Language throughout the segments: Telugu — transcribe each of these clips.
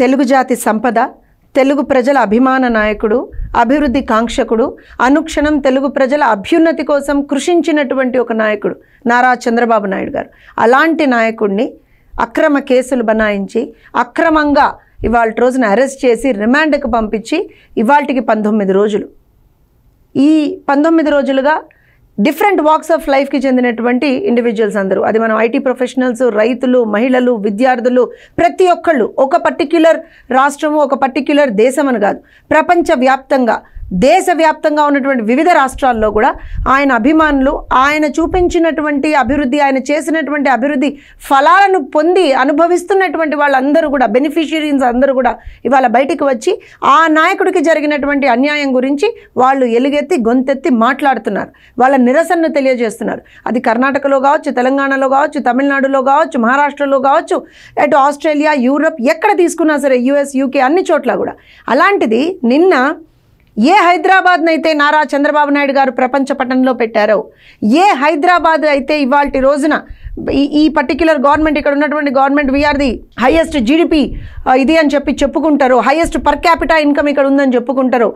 తెలుగు జాతి సంపద తెలుగు ప్రజల అభిమాన నాయకుడు అభివృద్ధి కాంక్షకుడు అనుక్షణం తెలుగు ప్రజల అభ్యున్నతి కోసం కృషించినటువంటి ఒక నాయకుడు నారా చంద్రబాబు నాయుడు గారు అలాంటి నాయకుడిని అక్రమ కేసులు బనాయించి అక్రమంగా ఇవాళ రోజున అరెస్ట్ చేసి రిమాండ్కి పంపించి ఇవాళకి పంతొమ్మిది రోజులు ఈ పంతొమ్మిది రోజులుగా డిఫరెంట్ వాక్స్ ఆఫ్ లైఫ్కి చెందినటువంటి ఇండివిజువల్స్ అందరూ అది మనం ఐటీ ప్రొఫెషనల్స్ రైతులు మహిళలు విద్యార్థులు ప్రతి ఒక్కళ్ళు ఒక పర్టిక్యులర్ రాష్ట్రము ఒక పర్టిక్యులర్ దేశం అని కాదు ప్రపంచవ్యాప్తంగా దేశవ్యాప్తంగా ఉన్నటువంటి వివిధ రాష్ట్రాల్లో కూడా ఆయన అభిమానులు ఆయన చూపించినటువంటి అభివృద్ధి ఆయన చేసినటువంటి అభివృద్ధి ఫలాలను పొంది అనుభవిస్తున్నటువంటి వాళ్ళందరూ కూడా బెనిఫిషియరీస్ అందరూ కూడా ఇవాళ బయటికి వచ్చి ఆ నాయకుడికి జరిగినటువంటి అన్యాయం గురించి వాళ్ళు ఎలుగెత్తి గొంతెత్తి మాట్లాడుతున్నారు వాళ్ళ నిరసనను తెలియజేస్తున్నారు అది కర్ణాటకలో కావచ్చు తెలంగాణలో కావచ్చు తమిళనాడులో కావచ్చు మహారాష్ట్రలో కావచ్చు అటు ఆస్ట్రేలియా యూరప్ ఎక్కడ తీసుకున్నా సరే యూఎస్ యూకే అన్ని చోట్ల కూడా అలాంటిది నిన్న ఏ హైదరాబాద్ అయితే నారా చంద్రబాబు నాయుడు గారు ప్రపంచ పటంలో పెట్టారో ఏ హైదరాబాద్ అయితే ఇవాళ రోజున ఈ పర్టిక్యులర్ గవర్నమెంట్ ఇక్కడ ఉన్నటువంటి government we are the highest ఇది అని చెప్పి చెప్పుకుంటారు హైయెస్ట్ పర్ క్యాపిటా ఇన్కమ్ ఇక్కడ ఉందని చెప్పుకుంటారు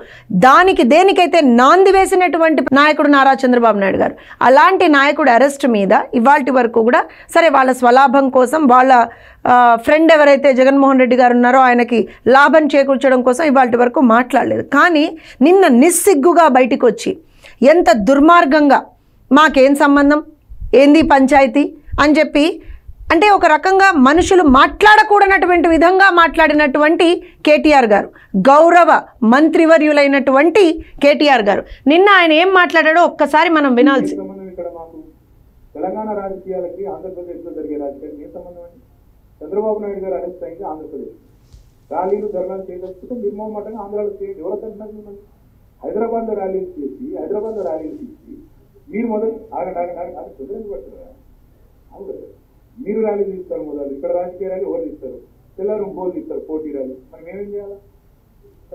దానికి దేనికైతే నాంది వేసినటువంటి నాయకుడు నారా చంద్రబాబు నాయుడు గారు అలాంటి నాయకుడు అరెస్ట్ మీద ఇవాళ వరకు కూడా సరే వాళ్ళ స్వలాభం కోసం వాళ్ళ ఫ్రెండ్ ఎవరైతే జగన్మోహన్ రెడ్డి గారు ఉన్నారో ఆయనకి లాభం చేకూర్చడం కోసం ఇవాళ వరకు మాట్లాడలేదు కానీ నిన్న నిస్సిగ్గుగా బయటకు వచ్చి ఎంత దుర్మార్గంగా మాకేం సంబంధం ఏంది పంచాయతీ అని చెప్పి అంటే ఒక రకంగా మనుషులు మాట్లాడకూడనటువంటి విధంగా మాట్లాడినటువంటి కేటీఆర్ గారు గౌరవ మంత్రివర్యులైనటువంటి కేటీఆర్ గారు నిన్న ఆయన ఏం మాట్లాడాడో ఒక్కసారి మనం వినాల్సి హైదరాబాద్ లో ర్యాలీలు చేసి హైదరాబాద్ లో ర్యాలీలు చేసి మీరు మొదలు ఆగండి ఆయన ఆగండి కుదరని పడుతున్నారా మీరు ర్యాలీ తీస్తారు మొదలు ఇక్కడ రాజకీయ ర్యాలీ ఎవరు ఇస్తారు తెల్లారు ఇంకోళ్ళు ఇస్తారు పోటీ ర్యాలీ మనం ఏమేం చేయాలి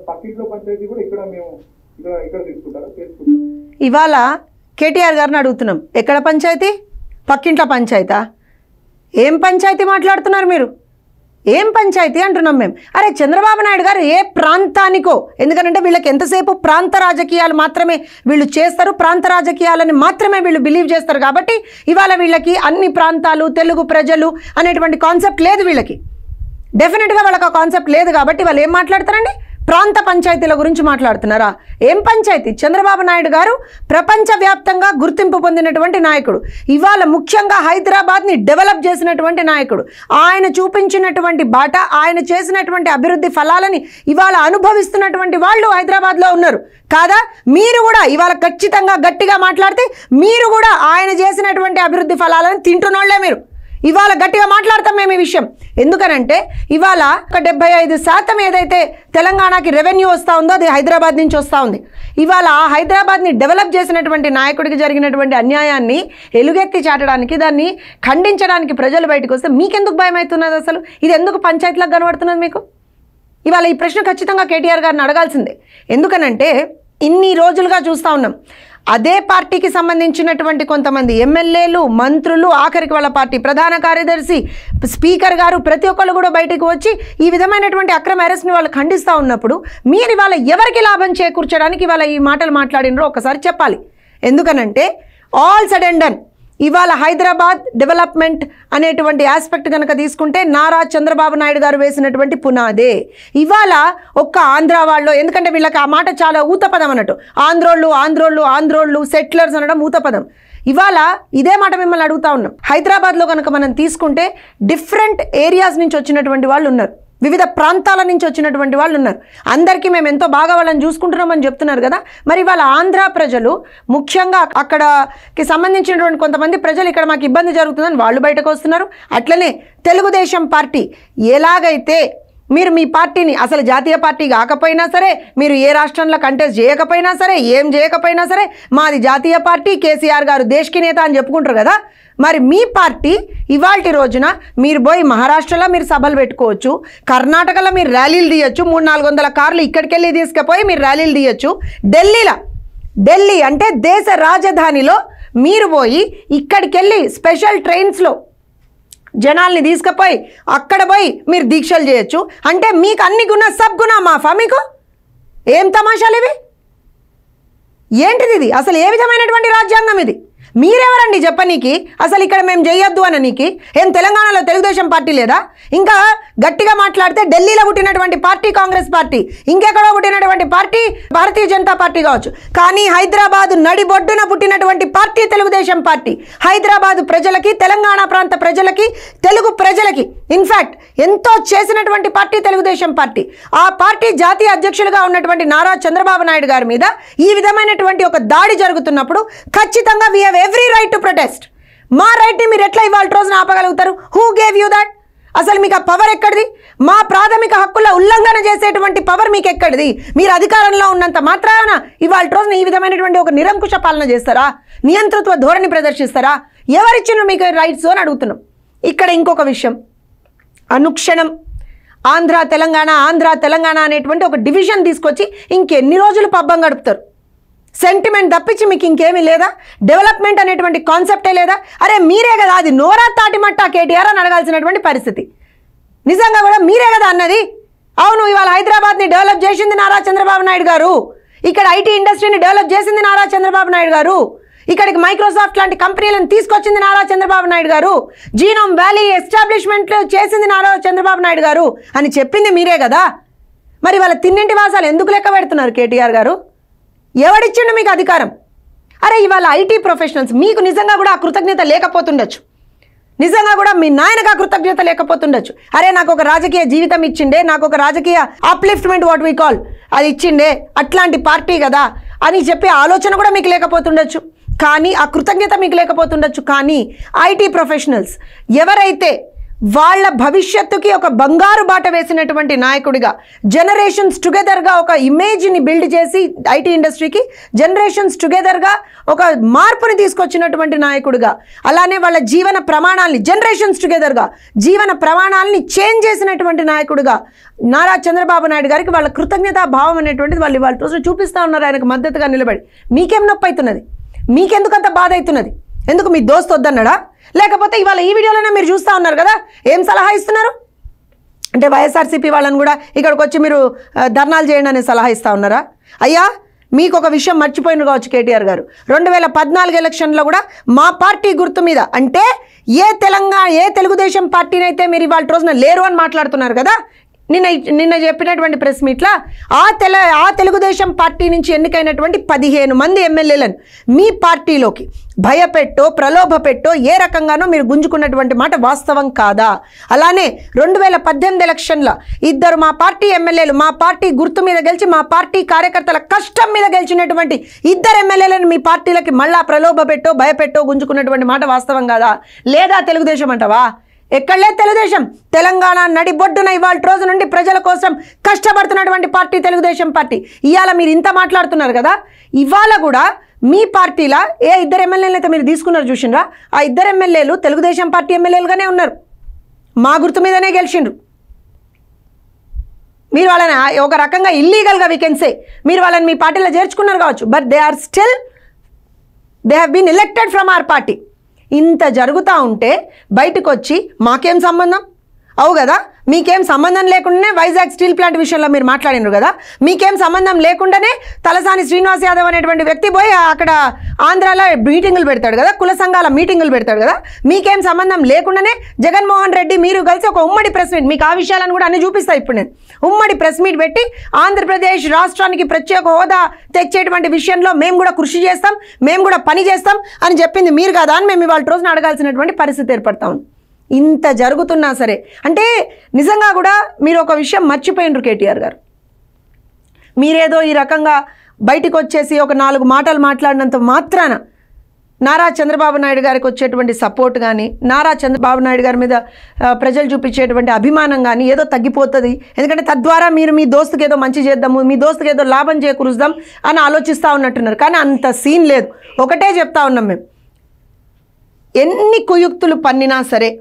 పక్కింట్లో పంచాయతీ కూడా ఇక్కడ మేము ఇక్కడ ఇక్కడ తీసుకుంటారా చేసుకుంటాం ఇవాళ కేటీఆర్ గారిని అడుగుతున్నాం ఎక్కడ పంచాయతీ పక్కింట్లో పంచాయతా ఏం పంచాయతీ మాట్లాడుతున్నారు మీరు ఏం పంచాయతీ అంటున్నాం మేము అరే చంద్రబాబు నాయుడు గారు ఏ ప్రాంతానికో ఎందుకంటే వీళ్ళకి ఎంతసేపు ప్రాంత రాజకీయాలు మాత్రమే వీళ్ళు చేస్తారు ప్రాంత రాజకీయాలని మాత్రమే వీళ్ళు బిలీవ్ చేస్తారు కాబట్టి ఇవాళ వీళ్ళకి అన్ని ప్రాంతాలు తెలుగు ప్రజలు అనేటువంటి కాన్సెప్ట్ లేదు వీళ్ళకి డెఫినెట్గా వాళ్ళకి ఆ కాన్సెప్ట్ లేదు కాబట్టి వాళ్ళు ఏం మాట్లాడతారండి ప్రాంత పంచాయతీల గురించి మాట్లాడుతున్నారా ఏం పంచాయతీ చంద్రబాబు నాయుడు గారు ప్రపంచవ్యాప్తంగా గుర్తింపు పొందినటువంటి నాయకుడు ఇవాళ ముఖ్యంగా హైదరాబాద్ని డెవలప్ చేసినటువంటి నాయకుడు ఆయన చూపించినటువంటి బాట ఆయన చేసినటువంటి అభివృద్ధి ఫలాలని ఇవాళ అనుభవిస్తున్నటువంటి వాళ్ళు హైదరాబాద్లో ఉన్నారు కాదా మీరు కూడా ఇవాళ ఖచ్చితంగా గట్టిగా మాట్లాడితే మీరు కూడా ఆయన చేసినటువంటి అభివృద్ధి ఫలాలను తింటున్నోళ్లే మీరు ఇవాళ గట్టిగా మాట్లాడతాం మేము ఈ విషయం ఎందుకనంటే ఇవాళ ఒక డెబ్బై ఐదు శాతం ఏదైతే తెలంగాణకి రెవెన్యూ వస్తూ ఉందో అది హైదరాబాద్ నుంచి వస్తూ ఉంది ఇవాళ ఆ హైదరాబాద్ని డెవలప్ చేసినటువంటి నాయకుడికి జరిగినటువంటి అన్యాయాన్ని ఎలుగెత్తి చాటడానికి దాన్ని ఖండించడానికి ప్రజలు బయటకు వస్తే మీకెందుకు భయం అవుతున్నది అసలు ఇది ఎందుకు పంచాయతీలకు కనబడుతున్నది మీకు ఇవాళ ఈ ప్రశ్న ఖచ్చితంగా కేటీఆర్ గారిని అడగాల్సిందే ఎందుకనంటే ఇన్ని రోజులుగా చూస్తూ ఉన్నాం అదే పార్టీకి సంబంధించినటువంటి కొంతమంది ఎమ్మెల్యేలు మంత్రులు ఆఖరికి వాళ్ళ పార్టీ ప్రధాన కార్యదర్శి స్పీకర్ గారు ప్రతి ఒక్కళ్ళు కూడా బయటకు వచ్చి ఈ విధమైనటువంటి అక్రమ అరెస్ట్ని వాళ్ళు ఖండిస్తూ ఉన్నప్పుడు మీరు ఇవాళ ఎవరికి లాభం చేకూర్చడానికి ఇవాళ ఈ మాటలు మాట్లాడినరో ఒకసారి చెప్పాలి ఎందుకనంటే ఆల్ సడెండన్ డన్ ఇవాళ హైదరాబాద్ డెవలప్మెంట్ అనేటువంటి ఆస్పెక్ట్ కనుక తీసుకుంటే నారా చంద్రబాబు నాయుడు గారు వేసినటువంటి పునాదే ఇవాళ ఒక్క ఆంధ్ర వాళ్ళు ఎందుకంటే వీళ్ళకి ఆ మాట చాలా ఊతపదం అన్నట్టు ఆంధ్రోళ్ళు ఆంధ్రోళ్ళు ఆంధ్రోళ్ళు సెటిలర్స్ అనడం ఊతపదం ఇవాళ ఇదే మాట మిమ్మల్ని అడుగుతా ఉన్నాం హైదరాబాద్లో కనుక మనం తీసుకుంటే డిఫరెంట్ ఏరియాస్ నుంచి వచ్చినటువంటి వాళ్ళు ఉన్నారు వివిధ ప్రాంతాల నుంచి వచ్చినటువంటి వాళ్ళు ఉన్నారు అందరికీ మేము ఎంతో బాగా వాళ్ళని చూసుకుంటున్నామని చెప్తున్నారు కదా మరి వాళ్ళ ఆంధ్ర ప్రజలు ముఖ్యంగా అక్కడకి సంబంధించినటువంటి కొంతమంది ప్రజలు ఇక్కడ మాకు ఇబ్బంది జరుగుతుందని వాళ్ళు బయటకు వస్తున్నారు అట్లనే తెలుగుదేశం పార్టీ ఎలాగైతే మీరు మీ పార్టీని అసలు జాతీయ పార్టీ కాకపోయినా సరే మీరు ఏ రాష్ట్రంలో కంటెస్ట్ చేయకపోయినా సరే ఏం చేయకపోయినా సరే మాది జాతీయ పార్టీ కేసీఆర్ గారు దేశకి నేత అని చెప్పుకుంటారు కదా మరి మీ పార్టీ ఇవాల్టి రోజున మీరు పోయి మహారాష్ట్రలో మీరు సభలు పెట్టుకోవచ్చు కర్ణాటకలో మీరు ర్యాలీలు తీయచ్చు మూడు నాలుగు వందల కార్లు ఇక్కడికెళ్ళి తీసుకుపోయి మీరు ర్యాలీలు తీయచ్చు ఢిల్లీలో ఢిల్లీ అంటే దేశ రాజధానిలో మీరు పోయి ఇక్కడికి వెళ్ళి స్పెషల్ ట్రైన్స్లో జనాల్ని తీసుకుపోయి అక్కడ పోయి మీరు దీక్షలు చేయొచ్చు అంటే మీకు అన్ని గుణ సబ్గుణ మాఫా మీకు ఏం తమాషాలు ఇవి ఏంటిది ఇది అసలు ఏ విధమైనటువంటి రాజ్యాంగం ఇది మీరెవరండి చెప్పనీకి అసలు ఇక్కడ మేము చేయొద్దు అని నీకి ఏం తెలంగాణలో తెలుగుదేశం పార్టీ లేదా ఇంకా గట్టిగా మాట్లాడితే ఢిల్లీలో పుట్టినటువంటి పార్టీ కాంగ్రెస్ పార్టీ ఇంకెక్కడో పుట్టినటువంటి పార్టీ భారతీయ జనతా పార్టీ కావచ్చు కానీ హైదరాబాద్ నడిబొడ్డున పుట్టినటువంటి పార్టీ తెలుగుదేశం పార్టీ హైదరాబాద్ ప్రజలకి తెలంగాణ ప్రాంత ప్రజలకి తెలుగు ప్రజలకి ఇన్ఫ్యాక్ట్ ఎంతో చేసినటువంటి పార్టీ తెలుగుదేశం పార్టీ ఆ పార్టీ జాతీయ అధ్యక్షులుగా ఉన్నటువంటి నారా చంద్రబాబు నాయుడు గారి మీద ఈ విధమైనటువంటి ఒక దాడి జరుగుతున్నప్పుడు ఖచ్చితంగా we have every right to protest మా రైట్ని మీరు ఎట్లా ఇవాళ రోజున ఆపగలుగుతారు హూ గేవ్ యూ దాట్ అసలు మీకు ఆ పవర్ ఎక్కడిది మా ప్రాథమిక హక్కుల ఉల్లంఘన చేసేటువంటి పవర్ మీకు ఎక్కడిది మీరు అధికారంలో ఉన్నంత మాత్రాన ఇవాళ రోజున ఈ విధమైనటువంటి ఒక నిరంకుశ పాలన చేస్తారా నియంతృత్వ ధోరణి ప్రదర్శిస్తారా ఎవరిచ్చిన మీకు రైట్స్ అని అడుగుతున్నాం ఇక్కడ ఇంకొక విషయం అనుక్షణం ఆంధ్ర తెలంగాణ ఆంధ్ర తెలంగాణ అనేటువంటి ఒక డివిజన్ తీసుకొచ్చి ఇంకెన్ని రోజులు పబ్బం గడుపుతారు సెంటిమెంట్ తప్పించి మీకు ఇంకేమీ లేదా డెవలప్మెంట్ అనేటువంటి కాన్సెప్టే లేదా అరే మీరే కదా అది నోరా తాటిమట్టా కేటీఆర్ అని అడగాల్సినటువంటి పరిస్థితి నిజంగా కూడా మీరే కదా అన్నది అవును ఇవాళ హైదరాబాద్ని డెవలప్ చేసింది నారా చంద్రబాబు నాయుడు గారు ఇక్కడ ఐటీ ఇండస్ట్రీని డెవలప్ చేసింది నారా చంద్రబాబు నాయుడు గారు ఇక్కడికి మైక్రోసాఫ్ట్ లాంటి కంపెనీలను తీసుకొచ్చింది నారా చంద్రబాబు నాయుడు గారు జీనోమ్ వ్యాలీ ఎస్టాబ్లిష్మెంట్లు చేసింది నారా చంద్రబాబు నాయుడు గారు అని చెప్పింది మీరే కదా మరి వాళ్ళ తిన్నింటి వాసాలు ఎందుకు లెక్క పెడుతున్నారు కేటీఆర్ గారు ఎవడిచ్చిండు మీకు అధికారం అరే ఇవాళ ఐటీ ప్రొఫెషనల్స్ మీకు నిజంగా కూడా ఆ కృతజ్ఞత లేకపోతుండొచ్చు నిజంగా కూడా మీ నాయనగా కృతజ్ఞత లేకపోతుండొచ్చు అరే నాకు ఒక రాజకీయ జీవితం ఇచ్చిండే నాకు ఒక రాజకీయ అప్లిఫ్ట్మెంట్ వాట్ వీ కాల్ అది ఇచ్చిండే అట్లాంటి పార్టీ కదా అని చెప్పే ఆలోచన కూడా మీకు లేకపోతుండొచ్చు కానీ ఆ కృతజ్ఞత మీకు లేకపోతుండొచ్చు కానీ ఐటీ ప్రొఫెషనల్స్ ఎవరైతే వాళ్ళ భవిష్యత్తుకి ఒక బంగారు బాట వేసినటువంటి నాయకుడిగా జనరేషన్స్ టుగెదర్గా ఒక ఇమేజ్ని బిల్డ్ చేసి ఐటీ ఇండస్ట్రీకి జనరేషన్స్ టుగెదర్గా ఒక మార్పుని తీసుకొచ్చినటువంటి నాయకుడిగా అలానే వాళ్ళ జీవన ప్రమాణాలని జనరేషన్స్ టుగెదర్గా జీవన ప్రమాణాలని చేంజ్ చేసినటువంటి నాయకుడిగా నారా చంద్రబాబు నాయుడు గారికి వాళ్ళ కృతజ్ఞతా భావం అనేటువంటిది వాళ్ళు ఇవాళ రోజు చూపిస్తూ ఉన్నారు ఆయనకు మద్దతుగా నిలబడి మీకేం నొప్పి అవుతున్నది మీకెందుకు అంత బాధ అవుతున్నది ఎందుకు మీ దోస్తు వద్దన్నాడా లేకపోతే ఇవాళ ఈ వీడియోలోనే మీరు చూస్తూ ఉన్నారు కదా ఏం సలహా ఇస్తున్నారు అంటే వైఎస్ఆర్సీపీ వాళ్ళని కూడా ఇక్కడికి వచ్చి మీరు ధర్నాలు చేయండి అనే సలహా ఇస్తూ ఉన్నారా అయ్యా మీకు ఒక విషయం మర్చిపోయిన కావచ్చు కేటీఆర్ గారు రెండు వేల పద్నాలుగు ఎలక్షన్లో కూడా మా పార్టీ గుర్తు మీద అంటే ఏ తెలంగాణ ఏ తెలుగుదేశం పార్టీనైతే మీరు ఇవాళ రోజున లేరు అని మాట్లాడుతున్నారు కదా నిన్న నిన్న చెప్పినటువంటి ప్రెస్ మీట్లో ఆ తెల ఆ తెలుగుదేశం పార్టీ నుంచి ఎన్నికైనటువంటి పదిహేను మంది ఎమ్మెల్యేలను మీ పార్టీలోకి భయపెట్టో ప్రలోభ పెట్టో ఏ రకంగానో మీరు గుంజుకున్నటువంటి మాట వాస్తవం కాదా అలానే రెండు వేల పద్దెనిమిది ఎలక్షన్లో ఇద్దరు మా పార్టీ ఎమ్మెల్యేలు మా పార్టీ గుర్తు మీద గెలిచి మా పార్టీ కార్యకర్తల కష్టం మీద గెలిచినటువంటి ఇద్దరు ఎమ్మెల్యేలను మీ పార్టీలకి మళ్ళా ప్రలోభ పెట్టో భయపెట్టో గుంజుకున్నటువంటి మాట వాస్తవం కాదా లేదా తెలుగుదేశం అంటావా ఎక్కడలే తెలుగుదేశం తెలంగాణ నడిబొడ్డున ఇవాళ రోజు నుండి ప్రజల కోసం కష్టపడుతున్నటువంటి పార్టీ తెలుగుదేశం పార్టీ ఇవాళ మీరు ఇంత మాట్లాడుతున్నారు కదా ఇవాళ కూడా మీ పార్టీలా ఏ ఇద్దరు ఎమ్మెల్యేలు అయితే మీరు తీసుకున్నారు చూసినరా ఆ ఇద్దరు ఎమ్మెల్యేలు తెలుగుదేశం పార్టీ ఎమ్మెల్యేలుగానే ఉన్నారు మా గుర్తు మీదనే గెలిచిండ్రు మీరు వాళ్ళని ఒక రకంగా ఇల్లీగల్గా వీ సే మీరు వాళ్ళని మీ పార్టీలో చేర్చుకున్నారు కావచ్చు but they are still they have been elected from our party ఇంత జరుగుతూ ఉంటే బయటకు వచ్చి మాకేం సంబంధం అవు కదా మీకేం సంబంధం లేకుండానే వైజాగ్ స్టీల్ ప్లాంట్ విషయంలో మీరు మాట్లాడినారు కదా మీకేం సంబంధం లేకుండానే తలసాని శ్రీనివాస్ యాదవ్ అనేటువంటి వ్యక్తి పోయి అక్కడ ఆంధ్రాలో మీటింగులు పెడతాడు కదా కుల సంఘాల మీటింగులు పెడతాడు కదా మీకేం సంబంధం లేకుండానే జగన్మోహన్ రెడ్డి మీరు కలిసి ఒక ఉమ్మడి ప్రెస్ మీట్ మీకు ఆ విషయాలను కూడా అన్ని చూపిస్తాయి ఇప్పుడు నేను ఉమ్మడి ప్రెస్ మీట్ పెట్టి ఆంధ్రప్రదేశ్ రాష్ట్రానికి ప్రత్యేక హోదా తెచ్చేటువంటి విషయంలో మేము కూడా కృషి చేస్తాం మేము కూడా పని చేస్తాం అని చెప్పింది మీరు కదా అని మేము ఇవాళ రోజున అడగాల్సినటువంటి పరిస్థితి ఏర్పడతాం ఇంత జరుగుతున్నా సరే అంటే నిజంగా కూడా మీరు ఒక విషయం మర్చిపోయిండ్రు కేటీఆర్ గారు మీరేదో ఈ రకంగా బయటికి వచ్చేసి ఒక నాలుగు మాటలు మాట్లాడినంత మాత్రాన నారా చంద్రబాబు నాయుడు గారికి వచ్చేటువంటి సపోర్ట్ కానీ నారా చంద్రబాబు నాయుడు గారి మీద ప్రజలు చూపించేటువంటి అభిమానం కానీ ఏదో తగ్గిపోతుంది ఎందుకంటే తద్వారా మీరు మీ దోస్తుకి ఏదో మంచి చేద్దాము మీ దోస్తుకి ఏదో లాభం చేకూరుద్దాం అని ఆలోచిస్తూ ఉన్నట్టున్నారు కానీ అంత సీన్ లేదు ఒకటే చెప్తా ఉన్నాం మేము ఎన్ని కుయుక్తులు పన్నినా సరే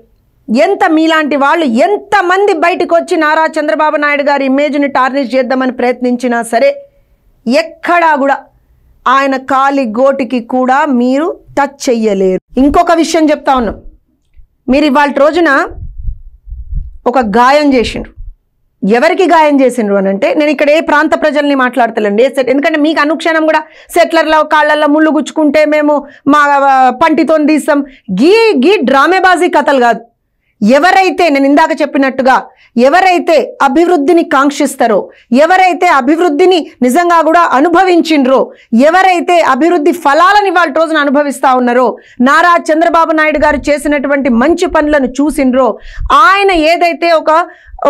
ఎంత మీలాంటి వాళ్ళు ఎంతమంది బయటకు వచ్చి నారా చంద్రబాబు నాయుడు గారి ఇమేజ్ని టార్నిష్ చేద్దామని ప్రయత్నించినా సరే ఎక్కడా కూడా ఆయన కాలి గోటికి కూడా మీరు టచ్ చెయ్యలేరు ఇంకొక విషయం చెప్తా ఉన్నాం మీరు ఇవాళ రోజున ఒక గాయం చేసిండ్రు ఎవరికి గాయం చేసిండ్రు అని అంటే నేను ఇక్కడ ఏ ప్రాంత ప్రజల్ని మాట్లాడతలేండి ఏ సెట్ ఎందుకంటే మీకు అనుక్షణం కూడా సెట్లర్లో కాళ్ళల్లో ముళ్ళు గుచ్చుకుంటే మేము మా పంటితో తీస్తాం గీ గీ డ్రామేబాజీ కథలు కాదు ఎవరైతే నేను ఇందాక చెప్పినట్టుగా ఎవరైతే అభివృద్ధిని కాంక్షిస్తారో ఎవరైతే అభివృద్ధిని నిజంగా కూడా అనుభవించిండ్రో ఎవరైతే అభివృద్ధి ఫలాలను ఇవాళ రోజున అనుభవిస్తూ ఉన్నారో నారా చంద్రబాబు నాయుడు గారు చేసినటువంటి మంచి పనులను చూసిండ్రో ఆయన ఏదైతే ఒక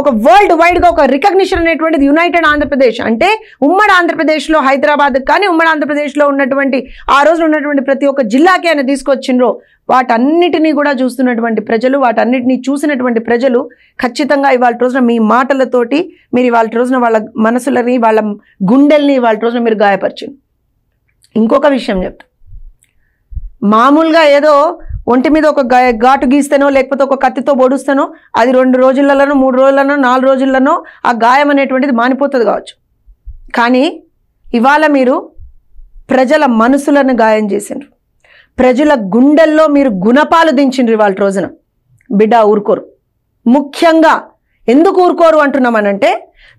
ఒక వరల్డ్ వైడ్గా ఒక రికగ్నిషన్ అనేటువంటిది యునైటెడ్ ఆంధ్రప్రదేశ్ అంటే ఉమ్మడి ఆంధ్రప్రదేశ్లో హైదరాబాద్ కానీ ఉమ్మడి ఆంధ్రప్రదేశ్లో ఉన్నటువంటి ఆ రోజున ఉన్నటువంటి ప్రతి ఒక్క జిల్లాకి ఆయన తీసుకొచ్చిండ్రో వాటన్నిటినీ కూడా చూస్తున్నటువంటి ప్రజలు వాటన్నిటినీ చూసినటువంటి ప్రజలు ఖచ్చితంగా ఇవాళ రోజున మీ మాటలతోటి మీరు ఇవాళ రోజున వాళ్ళ మనసులని వాళ్ళ గుండెల్ని ఇవాళ రోజున మీరు గాయపరిచింది ఇంకొక విషయం చెప్తా మామూలుగా ఏదో ఒంటి మీద ఒక ఘాటు గీస్తేనో లేకపోతే ఒక కత్తితో బొడుస్తేనో అది రెండు రోజులలోనో మూడు రోజులనో నాలుగు రోజులనో ఆ గాయం అనేటువంటిది మానిపోతుంది కావచ్చు కానీ ఇవాళ మీరు ప్రజల మనసులను గాయం చేసిండ్రు ప్రజల గుండెల్లో మీరు గుణపాలు దించిండ్రు ఇవాళ రోజున బిడ్డ ఊరుకోరు ముఖ్యంగా ఎందుకు ఊరుకోరు అంటున్నామనంటే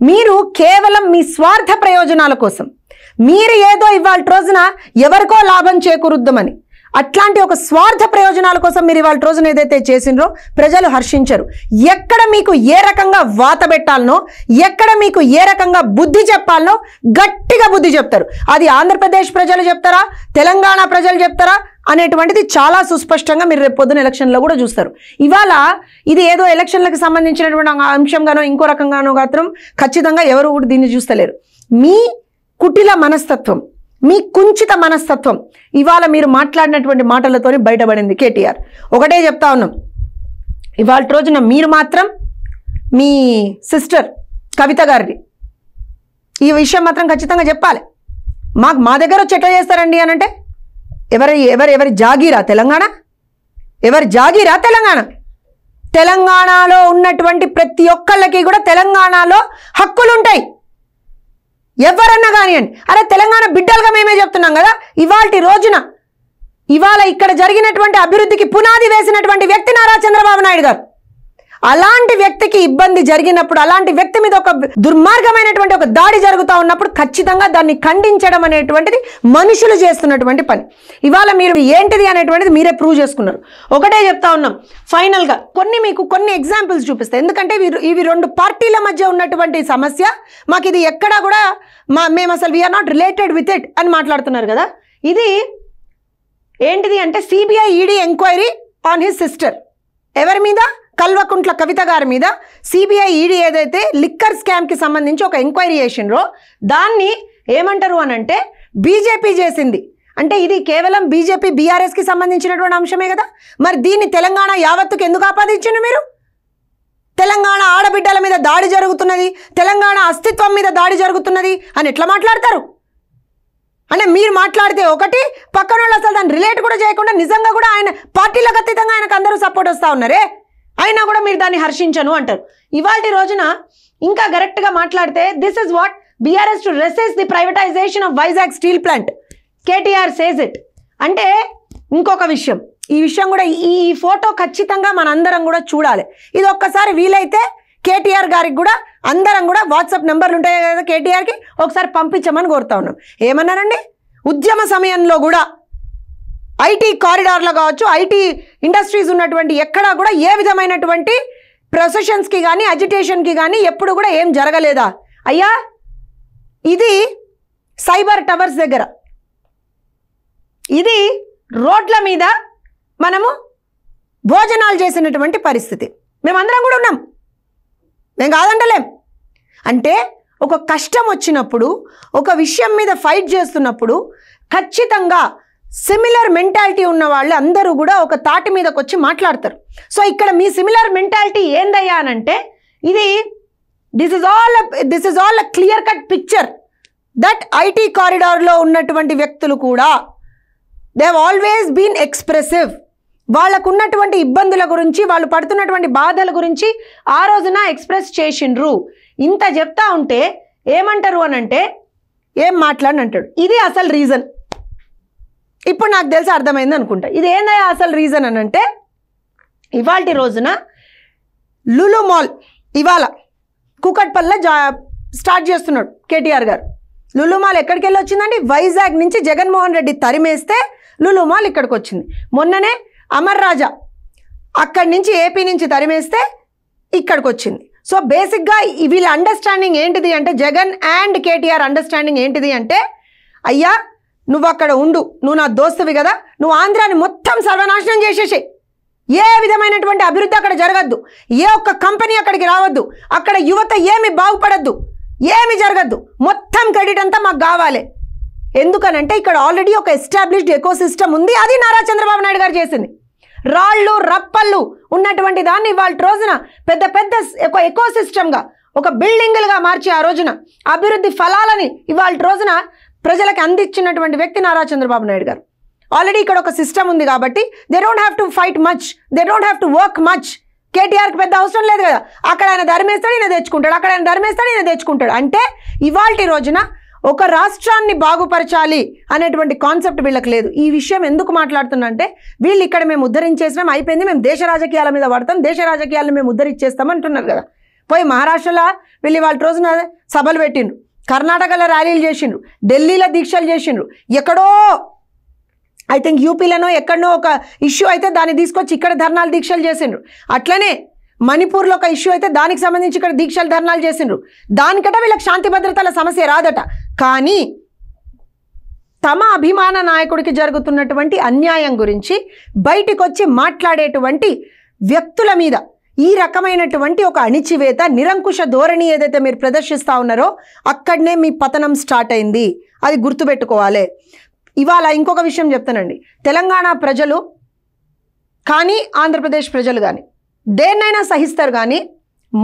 మీరు కేవలం మీ స్వార్థ ప్రయోజనాల కోసం మీరు ఏదో ఇవాళ రోజున ఎవరికో లాభం చేకూరుద్దామని అట్లాంటి ఒక స్వార్థ ప్రయోజనాల కోసం మీరు ఇవాళ రోజున ఏదైతే చేసినో ప్రజలు హర్షించరు ఎక్కడ మీకు ఏ రకంగా వాత పెట్టాలనో ఎక్కడ మీకు ఏ రకంగా బుద్ధి చెప్పాలనో గట్టిగా బుద్ధి చెప్తారు అది ఆంధ్రప్రదేశ్ ప్రజలు చెప్తారా తెలంగాణ ప్రజలు చెప్తారా అనేటువంటిది చాలా సుస్పష్టంగా మీరు రేపు పొద్దున ఎలక్షన్లో కూడా చూస్తారు ఇవాళ ఇది ఏదో ఎలక్షన్లకు సంబంధించినటువంటి అంశంగానో ఇంకో రకంగానో మాత్రం ఖచ్చితంగా ఎవరు కూడా దీన్ని చూస్తలేరు మీ కుటిల మనస్తత్వం మీ కుంచిత మనస్తత్వం ఇవాళ మీరు మాట్లాడినటువంటి మాటలతోనే బయటపడింది కేటీఆర్ ఒకటే చెప్తా ఉన్నాం ఇవాళ రోజున మీరు మాత్రం మీ సిస్టర్ కవిత గారిది ఈ విషయం మాత్రం ఖచ్చితంగా చెప్పాలి మాకు మా దగ్గర చెట్ట చేస్తారండి అని అంటే ఎవరి ఎవరు ఎవరి జాగీరా తెలంగాణ ఎవరి జాగీరా తెలంగాణ తెలంగాణలో ఉన్నటువంటి ప్రతి ఒక్కళ్ళకి కూడా తెలంగాణలో హక్కులుంటాయి ఎవరన్నా అని అరే తెలంగాణ బిడ్డలుగా మేమే చెప్తున్నాం కదా ఇవాళ రోజున ఇవాళ ఇక్కడ జరిగినటువంటి అభివృద్ధికి పునాది వేసినటువంటి వ్యక్తి నారా చంద్రబాబు నాయుడు గారు అలాంటి వ్యక్తికి ఇబ్బంది జరిగినప్పుడు అలాంటి వ్యక్తి మీద ఒక దుర్మార్గమైనటువంటి ఒక దాడి జరుగుతూ ఉన్నప్పుడు ఖచ్చితంగా దాన్ని ఖండించడం అనేటువంటిది మనుషులు చేస్తున్నటువంటి పని ఇవాళ మీరు ఏంటిది అనేటువంటిది మీరే ప్రూవ్ చేసుకున్నారు ఒకటే చెప్తా ఉన్నాం ఫైనల్గా కొన్ని మీకు కొన్ని ఎగ్జాంపుల్స్ చూపిస్తాయి ఎందుకంటే ఇవి రెండు పార్టీల మధ్య ఉన్నటువంటి సమస్య మాకు ఇది ఎక్కడా కూడా మా మేము అసలు we are not related with it అని మాట్లాడుతున్నారు కదా ఇది ఏంటిది అంటే CBI ED enquiry on his sister ఎవరి మీద కల్వకుంట్ల కవిత గారి మీద సిబిఐ ఈడీ e ఏదైతే లిక్కర్ స్కామ్కి సంబంధించి ఒక ఎంక్వైరీ చేసిండ్రో దాన్ని ఏమంటారు అని అంటే బీజేపీ చేసింది అంటే ఇది కేవలం బీజేపీ బీఆర్ఎస్కి సంబంధించినటువంటి అంశమే కదా మరి దీన్ని తెలంగాణ యావత్తుకు ఎందుకు ఆపాదించండి మీరు తెలంగాణ ఆడబిడ్డల మీద దాడి జరుగుతున్నది తెలంగాణ అస్తిత్వం మీద దాడి జరుగుతున్నది అని ఎట్లా మాట్లాడతారు అంటే మీరు మాట్లాడితే ఒకటి పక్కన వాళ్ళు అసలు దాన్ని రిలేట్ కూడా చేయకుండా నిజంగా కూడా ఆయన పార్టీలకు అతీతంగా ఆయనకు అందరూ సపోర్ట్ వస్తూ ఉన్నారే అయినా కూడా మీరు దాన్ని హర్షించను అంటారు ఇవాళ రోజున ఇంకా కరెక్ట్గా మాట్లాడితే this is what BRS to resist the privatization of Vizag steel plant KTR says it అంటే ఇంకొక విషయం ఈ విషయం కూడా ఈ ఫోటో ఖచ్చితంగా మనందరం కూడా చూడాలి ఇది ఒక్కసారి వీలైతే కేటీఆర్ గారికి కూడా అందరం కూడా వాట్సాప్ నెంబర్లు ఉంటాయి కదా కేటీఆర్కి ఒకసారి పంపించమని కోరుతా ఉన్నాం ఏమన్నారండి ఉద్యమ సమయంలో కూడా ఐటీ కారిడార్లో కావచ్చు ఐటీ ఇండస్ట్రీస్ ఉన్నటువంటి ఎక్కడా కూడా ఏ విధమైనటువంటి ప్రొసెషన్స్కి కానీ అజిటేషన్కి కానీ ఎప్పుడు కూడా ఏం జరగలేదా అయ్యా ఇది సైబర్ టవర్స్ దగ్గర ఇది రోడ్ల మీద మనము భోజనాలు చేసినటువంటి పరిస్థితి మేమందరం కూడా ఉన్నాం మేము కాదంటలేం అంటే ఒక కష్టం వచ్చినప్పుడు ఒక విషయం మీద ఫైట్ చేస్తున్నప్పుడు ఖచ్చితంగా సిమిలర్ మెంటాలిటీ ఉన్న వాళ్ళు అందరూ కూడా ఒక తాటి మీదకి వచ్చి మాట్లాడతారు సో ఇక్కడ మీ సిమిలర్ మెంటాలిటీ ఏందయ్యా అనంటే ఇది this is all this is all a clear cut picture that IT కారిడార్లో ఉన్నటువంటి వ్యక్తులు కూడా దే ఆల్వేస్ బీన్ ఎక్స్ప్రెసివ్ వాళ్ళకు ఉన్నటువంటి ఇబ్బందుల గురించి వాళ్ళు పడుతున్నటువంటి బాధల గురించి ఆ రోజున ఎక్స్ప్రెస్ చేసిండ్రు ఇంత చెప్తా ఉంటే ఏమంటారు అనంటే ఏం మాట్లాడనంటాడు ఇది అసలు రీజన్ ఇప్పుడు నాకు తెలిసి అర్థమైంది అనుకుంటా ఇది ఏందయ్యా అసలు రీజన్ అని అంటే ఇవాళ రోజున లులు మాల్ ఇవాళ కూకట్పల్లె జా స్టార్ట్ చేస్తున్నాడు కేటీఆర్ గారు మాల్ ఎక్కడికి వెళ్ళి వచ్చిందండి వైజాగ్ నుంచి జగన్మోహన్ రెడ్డి తరిమేస్తే మాల్ ఇక్కడికి వచ్చింది మొన్ననే అమర్ రాజా అక్కడి నుంచి ఏపీ నుంచి తరిమేస్తే ఇక్కడికి వచ్చింది సో బేసిక్గా వీళ్ళ అండర్స్టాండింగ్ ఏంటిది అంటే జగన్ అండ్ కేటీఆర్ అండర్స్టాండింగ్ ఏంటిది అంటే అయ్యా నువ్వు అక్కడ ఉండు నువ్వు నా దోస్తువి కదా నువ్వు ఆంధ్రాని మొత్తం సర్వనాశనం చేసేసే ఏ విధమైనటువంటి అభివృద్ధి అక్కడ జరగద్దు ఏ ఒక్క కంపెనీ అక్కడికి రావద్దు అక్కడ యువత ఏమి బాగుపడద్దు ఏమి జరగద్దు మొత్తం క్రెడిట్ అంతా మాకు కావాలి ఎందుకనంటే ఇక్కడ ఆల్రెడీ ఒక ఎస్టాబ్లిష్డ్ ఎకోసిస్టమ్ ఉంది అది నారా చంద్రబాబు నాయుడు గారు చేసింది రాళ్ళు రప్పళ్ళు ఉన్నటువంటి దాన్ని ఇవాళ రోజున పెద్ద పెద్ద ఒక ఎకోసిస్టమ్గా ఒక బిల్డింగులుగా మార్చి ఆ రోజున అభివృద్ధి ఫలాలని ఇవాళ రోజున ప్రజలకు అందించినటువంటి వ్యక్తి నారా చంద్రబాబు నాయుడు గారు ఆల్రెడీ ఇక్కడ ఒక సిస్టమ్ ఉంది కాబట్టి they don't have to fight much they don't have to work much కేటీఆర్కి పెద్ద అవసరం లేదు కదా అక్కడ ఆయన ధర్మేస్తాడు ఈయన తెచ్చుకుంటాడు అక్కడ ఆయన ధర్మేస్తాడు ఈయన తెచ్చుకుంటాడు అంటే ఇవాళ రోజున ఒక రాష్ట్రాన్ని బాగుపరచాలి అనేటువంటి కాన్సెప్ట్ వీళ్ళకి లేదు ఈ విషయం ఎందుకు అంటే వీళ్ళు ఇక్కడ మేము ఉద్ధరించేసినాం అయిపోయింది మేము దేశ రాజకీయాల మీద పడతాం దేశ రాజకీయాలను మేము ఉద్ధరించేస్తాం అంటున్నారు కదా పోయి మహారాష్ట్రలో వీళ్ళు వాళ్ళ రోజున సభలు పెట్టిండు కర్ణాటకలో ర్యాలీలు చేసిండ్రు ఢిల్లీలో దీక్షలు చేసిండ్రు ఎక్కడో ఐ థింక్ యూపీలోనో ఎక్కడనో ఒక ఇష్యూ అయితే దాన్ని తీసుకొచ్చి ఇక్కడ ధర్నాలు దీక్షలు చేసిండ్రు అట్లనే మణిపూర్లో ఒక ఇష్యూ అయితే దానికి సంబంధించి ఇక్కడ దీక్షలు ధర్నాలు చేసిండ్రు దానికట వీళ్ళకి శాంతి భద్రతల సమస్య రాదట కానీ తమ అభిమాన నాయకుడికి జరుగుతున్నటువంటి అన్యాయం గురించి బయటికొచ్చి వచ్చి మాట్లాడేటువంటి వ్యక్తుల మీద ఈ రకమైనటువంటి ఒక అణిచివేత నిరంకుశ ధోరణి ఏదైతే మీరు ప్రదర్శిస్తూ ఉన్నారో అక్కడనే మీ పతనం స్టార్ట్ అయింది అది గుర్తుపెట్టుకోవాలి ఇవాళ ఇంకొక విషయం చెప్తానండి తెలంగాణ ప్రజలు కానీ ఆంధ్రప్రదేశ్ ప్రజలు కానీ దేన్నైనా సహిస్తారు కానీ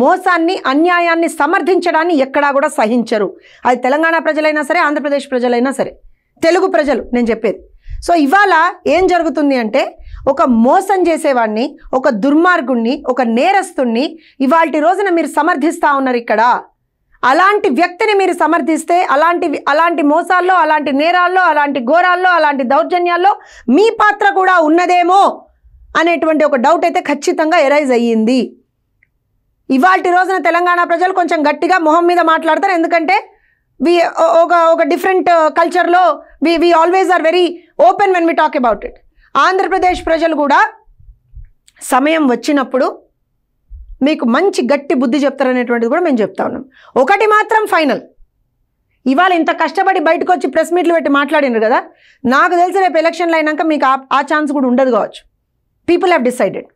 మోసాన్ని అన్యాయాన్ని సమర్థించడాన్ని ఎక్కడా కూడా సహించరు అది తెలంగాణ ప్రజలైనా సరే ఆంధ్రప్రదేశ్ ప్రజలైనా సరే తెలుగు ప్రజలు నేను చెప్పేది సో ఇవాళ ఏం జరుగుతుంది అంటే ఒక మోసం చేసేవాడిని ఒక దుర్మార్గుణ్ణి ఒక నేరస్తుణ్ణి ఇవాళ రోజున మీరు సమర్థిస్తూ ఉన్నారు ఇక్కడ అలాంటి వ్యక్తిని మీరు సమర్థిస్తే అలాంటి అలాంటి మోసాల్లో అలాంటి నేరాల్లో అలాంటి ఘోరాల్లో అలాంటి దౌర్జన్యాల్లో మీ పాత్ర కూడా ఉన్నదేమో అనేటువంటి ఒక డౌట్ అయితే ఖచ్చితంగా ఎరైజ్ అయ్యింది ఇవాళ రోజున తెలంగాణ ప్రజలు కొంచెం గట్టిగా మొహం మీద మాట్లాడతారు ఎందుకంటే వి ఒక ఒక డిఫరెంట్ కల్చర్లో we we always are very open when we talk about it Andhra Pradesh ప్రజలు కూడా సమయం వచ్చినప్పుడు మీకు మంచి గట్టి బుద్ధి చెప్తారనేటువంటిది కూడా మేము చెప్తా ఉన్నాం ఒకటి మాత్రం ఫైనల్ ఇవాళ ఇంత కష్టపడి బయటకు వచ్చి ప్రెస్ మీట్లు పెట్టి మాట్లాడినారు కదా నాకు తెలిసి రేపు ఎలక్షన్లు అయినాక మీకు ఆ ఛాన్స్ కూడా ఉండదు కావచ్చు people have decided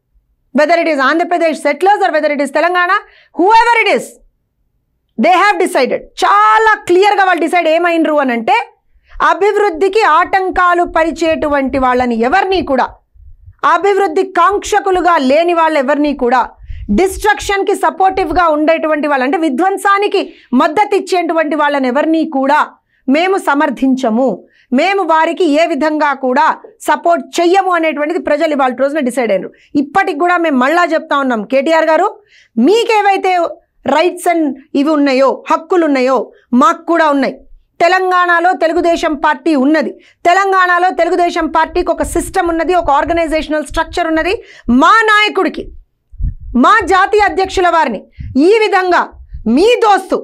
whether it is Andhra Pradesh settlers are whether it is Telangana whoever it is they have decided చాలా క్లియర్గా వాళ్ళు డిసైడ్ ఏమైనరు అని అంటే అభివృద్ధికి ఆటంకాలు పరిచేటువంటి వాళ్ళని ఎవరిని కూడా అభివృద్ధి కాంక్షకులుగా లేని వాళ్ళు ఎవరిని కూడా డిస్ట్రక్షన్కి సపోర్టివ్గా ఉండేటువంటి వాళ్ళు అంటే విధ్వంసానికి మద్దతు ఇచ్చేటువంటి వాళ్ళని ఎవరిని కూడా మేము సమర్థించము మేము వారికి ఏ విధంగా కూడా సపోర్ట్ చెయ్యము అనేటువంటిది ప్రజలు ఇవాళ రోజున డిసైడ్ అయినారు ఇప్పటికి కూడా మేము మళ్ళా చెప్తా ఉన్నాం కేటీఆర్ గారు మీకేవైతే రైట్స్ అండ్ ఇవి ఉన్నాయో హక్కులు ఉన్నాయో మాకు కూడా ఉన్నాయి తెలంగాణలో తెలుగుదేశం పార్టీ ఉన్నది తెలంగాణలో తెలుగుదేశం పార్టీకి ఒక సిస్టమ్ ఉన్నది ఒక ఆర్గనైజేషనల్ స్ట్రక్చర్ ఉన్నది మా నాయకుడికి మా జాతీయ అధ్యక్షుల వారిని ఈ విధంగా మీ దోస్తు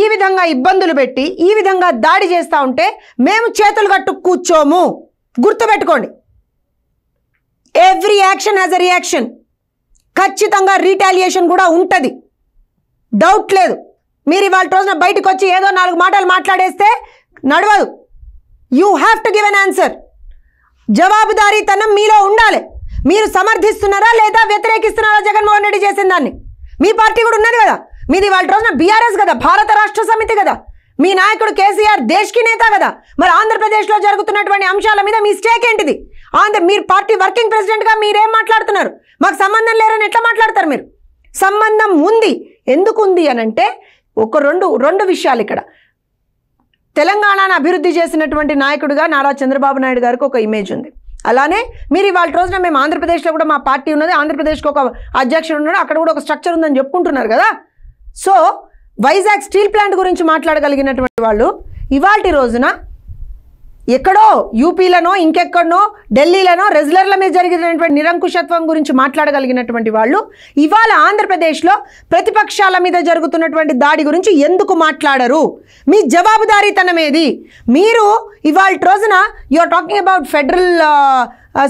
ఈ విధంగా ఇబ్బందులు పెట్టి ఈ విధంగా దాడి చేస్తూ ఉంటే మేము చేతులు కట్టు కూర్చోము గుర్తుపెట్టుకోండి every action has a reaction ఖచ్చితంగా రీటాలియేషన్ కూడా ఉంటుంది డౌట్ లేదు మీరు ఇవాళ రోజున బయటకు వచ్చి ఏదో నాలుగు మాటలు మాట్లాడేస్తే నడవదు you have to give an answer జవాబుదారీతనం మీలో ఉండాలి మీరు సమర్థిస్తున్నారా లేదా వ్యతిరేకిస్తున్నారా జగన్మోహన్ రెడ్డి చేసిన దాన్ని మీ పార్టీ కూడా ఉన్నది కదా మీది వాళ్ళ రోజున బీఆర్ఎస్ కదా భారత రాష్ట్ర సమితి కదా మీ నాయకుడు కేసీఆర్ దేశ్కి నేత కదా మరి ఆంధ్రప్రదేశ్లో జరుగుతున్నటువంటి అంశాల మీద మీ స్టేక్ ఏంటిది ఆంధ్ర మీరు పార్టీ వర్కింగ్ ప్రెసిడెంట్గా మీరేం మాట్లాడుతున్నారు మాకు సంబంధం లేరని ఎట్లా మాట్లాడతారు మీరు సంబంధం ఉంది ఎందుకు ఉంది అనంటే ఒక రెండు రెండు విషయాలు ఇక్కడ తెలంగాణను అభివృద్ధి చేసినటువంటి నాయకుడిగా నారా చంద్రబాబు నాయుడు గారికి ఒక ఇమేజ్ ఉంది అలానే మీరు ఇవాళ రోజున మేము ఆంధ్రప్రదేశ్లో కూడా మా పార్టీ ఉన్నది ఆంధ్రప్రదేశ్కి ఒక అధ్యక్షుడు ఉన్నాడు అక్కడ కూడా ఒక స్ట్రక్చర్ ఉందని చెప్పుకుంటున్నారు కదా సో వైజాగ్ స్టీల్ ప్లాంట్ గురించి మాట్లాడగలిగినటువంటి వాళ్ళు ఇవాటి రోజున ఎక్కడో యూపీలనో ఇంకెక్కడనో ఢిల్లీలనో రెజులర్ల మీద జరిగినటువంటి నిరంకుశత్వం గురించి మాట్లాడగలిగినటువంటి వాళ్ళు ఇవాళ ఆంధ్రప్రదేశ్లో ప్రతిపక్షాల మీద జరుగుతున్నటువంటి దాడి గురించి ఎందుకు మాట్లాడరు మీ జవాబుదారీతనం ఏది మీరు ఇవాళ రోజున you are talking about federal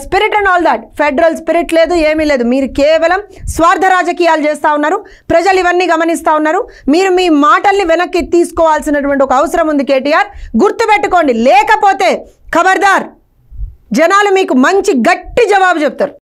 spirit and all that federal spirit లేదు ఏమీ లేదు మీరు కేవలం స్వార్థ రాజకీయాలు చేస్తూ ఉన్నారు ప్రజలు ఇవన్నీ గమనిస్తూ ఉన్నారు మీరు మీ మాటల్ని వెనక్కి తీసుకోవాల్సినటువంటి ఒక అవసరం ఉంది కేటీఆర్ గుర్తుపెట్టుకోండి లేకపోతే ఖబర్దార్ జనాలు మీకు మంచి గట్టి జవాబు చెప్తారు